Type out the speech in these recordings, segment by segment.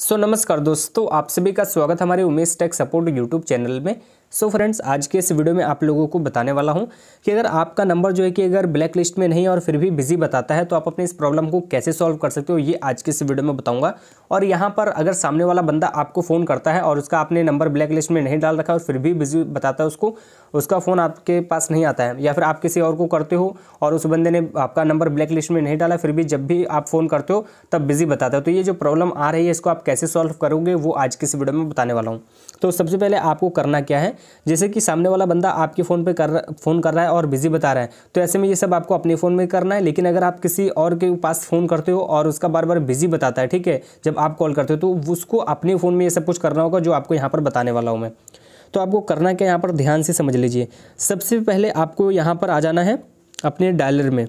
सो so, नमस्कार दोस्तों आप सभी का स्वागत हमारे Umesh tech support YouTube channel में सो so फ्रेंड्स आज के इस वीडियो में आप लोगों को बताने वाला हूं कि अगर आपका नंबर जो है कि अगर ब्लैक लिस्ट में नहीं और फिर भी बिजी बताता है तो आप अपने इस प्रॉब्लम को कैसे सॉल्व कर सकते हो ये आज के इस वीडियो में बताऊंगा और यहां पर अगर सामने वाला बंदा आपको फ़ोन करता है और उसका आपने नंबर ब्लैक लिस्ट में नहीं डाल रखा और फिर भी बिजी बताता है उसको उसका फ़ोन आपके पास नहीं आता है या फिर आप किसी और को करते हो और उस बंदे ने आपका नंबर ब्लैक लिस्ट में नहीं डाला फिर भी जब भी आप फ़ोन करते हो तब बिज़ी बताता है तो ये जो प्रॉब्लम आ रही है इसको आप कैसे सॉल्व करोगे वो आज के इस वीडियो में बताने वाला हूँ तो सबसे पहले आपको करना क्या है जैसे कि सामने वाला बंदा आपके फ़ोन पे कर फ़ोन कर रहा है और बिज़ी बता रहा है तो ऐसे में ये सब आपको अपने फ़ोन में करना है लेकिन अगर आप किसी और के पास फ़ोन करते हो और उसका बार बार बिज़ी बताता है ठीक है जब आप कॉल करते हो तो उसको अपने फ़ोन में ये सब कुछ करना होगा जो आपको यहाँ पर बताने वाला हूँ मैं तो आपको करना क्या यहाँ पर ध्यान से समझ लीजिए सबसे पहले आपको यहाँ पर आ जाना है अपने डायलर में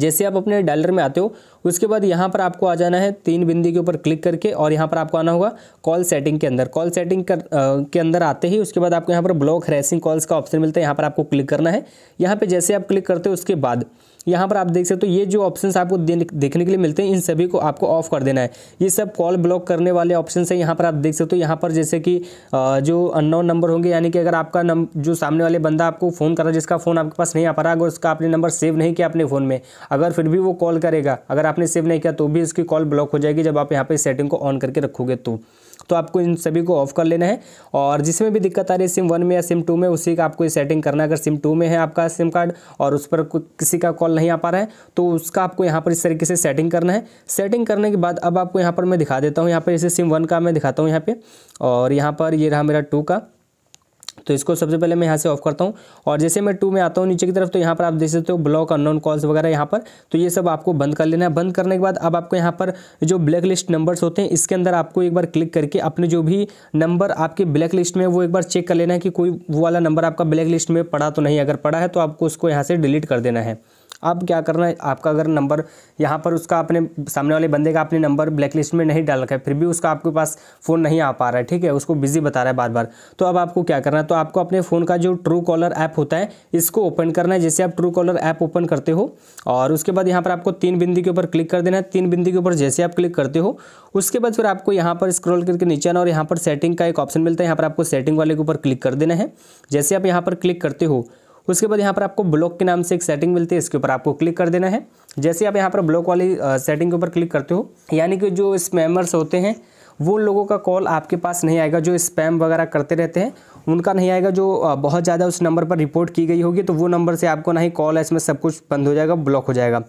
जैसे आप अपने डायलर में आते हो उसके बाद यहाँ पर आपको आ जाना है तीन बिंदी के ऊपर क्लिक करके और यहाँ पर आपको आना होगा कॉल सेटिंग के अंदर कॉल सेटिंग कर, आ, के अंदर आते ही उसके बाद आपको यहाँ पर ब्लॉक रेसिंग कॉल्स का ऑप्शन मिलता है यहाँ पर आपको क्लिक करना है यहाँ पर जैसे आप क्लिक करते हो उसके बाद यहाँ पर आप देख सकते हो तो ये जो ऑप्शन आपको देखने के लिए मिलते हैं इन सभी को आपको ऑफ कर देना है ये सब कॉल ब्लॉक करने वाले ऑप्शन है यहाँ पर आप देख सकते हो तो यहाँ पर जैसे कि जो अननोन नंबर होंगे यानी कि अगर आपका जो सामने वाले बंदा आपको फ़ोन कर रहा है जिसका फ़ोन आपके पास नहीं आ पा रहा अगर उसका आपने नंबर सेव नहीं किया अपने फ़ोन में अगर फिर भी वो कॉल करेगा अगर आपने सेव नहीं किया तो भी उसकी कॉल ब्लॉक हो जाएगी जब आप यहाँ पर सेटिंग को ऑन करके रखोगे तो तो आपको इन सभी को ऑफ कर लेना है और जिसमें भी दिक्कत आ रही है सिम वन में या सिम टू में उसी का आपको ये सेटिंग करना है अगर सिम टू में है आपका सिम कार्ड और उस पर किसी का कॉल नहीं आ पा रहा है तो उसका आपको यहाँ पर इस तरीके से सेटिंग करना है सेटिंग करने के बाद अब आपको यहाँ पर मैं दिखा देता हूँ यहाँ पर जैसे सिम वन का मैं दिखाता हूँ यहाँ पर और यहाँ पर ये रहा मेरा टू का तो इसको सबसे पहले मैं यहाँ से ऑफ करता हूँ और जैसे मैं टू में आता हूँ नीचे की तरफ तो यहाँ पर आप देख सकते हो ब्लॉक अननोन कॉल्स वगैरह यहाँ पर तो ये सब आपको बंद कर लेना है बंद करने के बाद अब आपको यहाँ पर जो ब्लैक लिस्ट नंबर्स होते हैं इसके अंदर आपको एक बार क्लिक करके अपने जो भी नंबर आपके ब्लैक लिस्ट में वो एक बार चेक कर लेना है कि कोई वो वाला नंबर आपका ब्लैक लिस्ट में पड़ा तो नहीं अगर पड़ा है तो आपको उसको यहाँ से डिलीट कर देना है अब क्या करना है आपका अगर नंबर यहाँ पर उसका अपने सामने वाले बंदे का आपने नंबर ब्लैक लिस्ट में नहीं डाल रखा है फिर भी उसका आपके पास फ़ोन नहीं आ पा रहा है ठीक है उसको बिजी बता रहा है बार बार तो अब आपको क्या करना है तो आपको अपने फ़ोन का जो ट्रू कॉलर ऐप होता है इसको ओपन करना है जैसे आप ट्रू कॉलर ऐप ओपन करते हो और उसके बाद यहाँ पर आपको तीन बिंदी के ऊपर क्लिक कर देना है तीन बिंदी के ऊपर जैसे आप क्लिक करते हो उसके बाद फिर आपको यहाँ पर स्क्रॉल करके नीचे आना और यहाँ पर सेटिंग का एक ऑप्शन मिलता है यहाँ पर आपको सेटिंग वाले के ऊपर क्लिक कर देना है जैसे आप यहाँ पर क्लिक करते हो उसके बाद यहाँ पर आपको ब्लॉक के नाम से एक सेटिंग मिलती है इसके ऊपर आपको क्लिक कर देना है जैसे आप यहाँ पर ब्लॉक वाली सेटिंग के ऊपर क्लिक करते हो यानी कि जो स्पैमर्स होते हैं वो लोगों का कॉल आपके पास नहीं आएगा जो स्पैम वगैरह करते रहते हैं उनका नहीं आएगा जो बहुत ज़्यादा उस नंबर पर रिपोर्ट की गई होगी तो वो नंबर से आपको ना ही कॉल है इसमें सब कुछ बंद हो जाएगा ब्लॉक हो जाएगा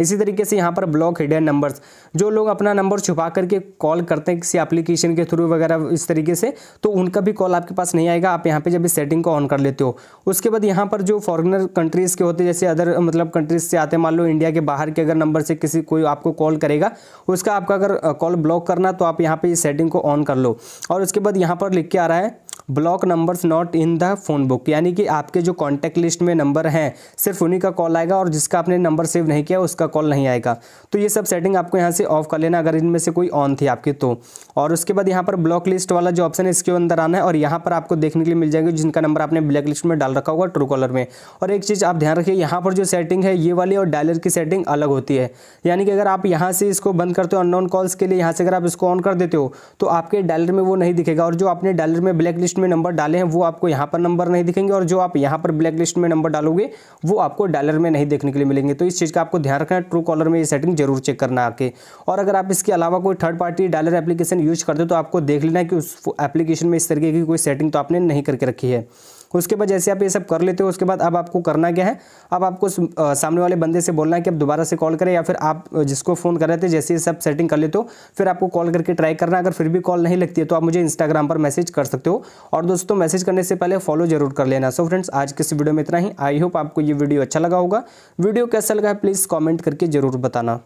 इसी तरीके से यहाँ पर ब्लॉक हिडन नंबर्स जो लोग अपना नंबर छुपा करके कॉल करते हैं किसी एप्लीकेशन के थ्रू वगैरह इस तरीके से तो उनका भी कॉल आपके पास नहीं आएगा आप यहाँ पे जब इस सेटिंग को ऑन कर लेते हो उसके बाद यहाँ पर जो फॉरनर कंट्रीज़ के होते हैं जैसे अदर मतलब कंट्रीज से आते हैं मान लो इंडिया के बाहर के अगर नंबर से किसी कोई आपको कॉल करेगा उसका आपका अगर कॉल ब्लॉक करना तो आप यहाँ पर इस सेटिंग को ऑन कर लो और उसके बाद यहाँ पर लिख के आ रहा है block numbers not in the phone book यानी कि आपके जो कॉन्टैक्ट लिस्ट में नंबर हैं सिर्फ उन्हीं का कॉल आएगा और जिसका आपने नंबर सेव नहीं किया उसका कॉल नहीं आएगा तो ये सब सेटिंग आपको यहाँ से ऑफ कर लेना अगर इनमें से कोई ऑन थी आपकी तो और उसके बाद यहाँ पर ब्लॉक लिस्ट वाला जो ऑप्शन है इसके अंदर आना है और यहाँ पर आपको देखने के लिए मिल जाएंगे जिनका नंबर आपने ब्लैक लिस्ट में डाल रखा होगा ट्रू कॉलर में और एक चीज़ आप ध्यान रखिए यहाँ पर जो सेटिंग है ये वाली और डायलर की सेटिंग अलग होती है यानी कि अगर आप यहाँ से इसको बंद करते हो अननोन कॉल्स के लिए यहाँ से अगर आप इसको ऑन कर देते हो तो आपके डायलर में वो नहीं दिखेगा और जो आपने डायलर में ब्लैक लिस्ट लिस्ट में नंबर डाले हैं वो आपको यहाँ पर नंबर नहीं दिखेंगे और जो आप यहाँ पर ब्लैक लिस्ट में नंबर डालोगे वो आपको डॉलर में नहीं देखने के लिए मिलेंगे तो इस चीज़ का आपको ध्यान रखना है ट्रू कॉलर में ये सेटिंग जरूर चेक करना आके और अगर आप इसके अलावा कोई third party dialer application use करते हो तो आपको देख लेना है कि उस एप्लीकेशन में इस तरीके की कोई सेटिंग तो आपने नहीं करके रखी है तो उसके बाद जैसे आप ये सब कर लेते हो उसके बाद अब आपको करना क्या है अब आपको सामने वाले बंदे से बोलना है कि आप दोबारा से कॉल करें या फिर आप जिसको फ़ोन कर रहे थे जैसे ये सब सेटिंग कर लेते हो फिर आपको कॉल करके ट्राई करना अगर फिर भी कॉल नहीं लगती है तो आप मुझे इंस्टाग्राम पर मैसेज कर सकते हो और दोस्तों मैसेज करने से पहले फॉलो जरूर कर लेना सो फ्रेंड्स आज के इस वीडियो में इतना ही आई होप आपको ये वीडियो अच्छा लगा होगा वीडियो कैसा लगा है प्लीज़ कॉमेंट करके जरूर बताना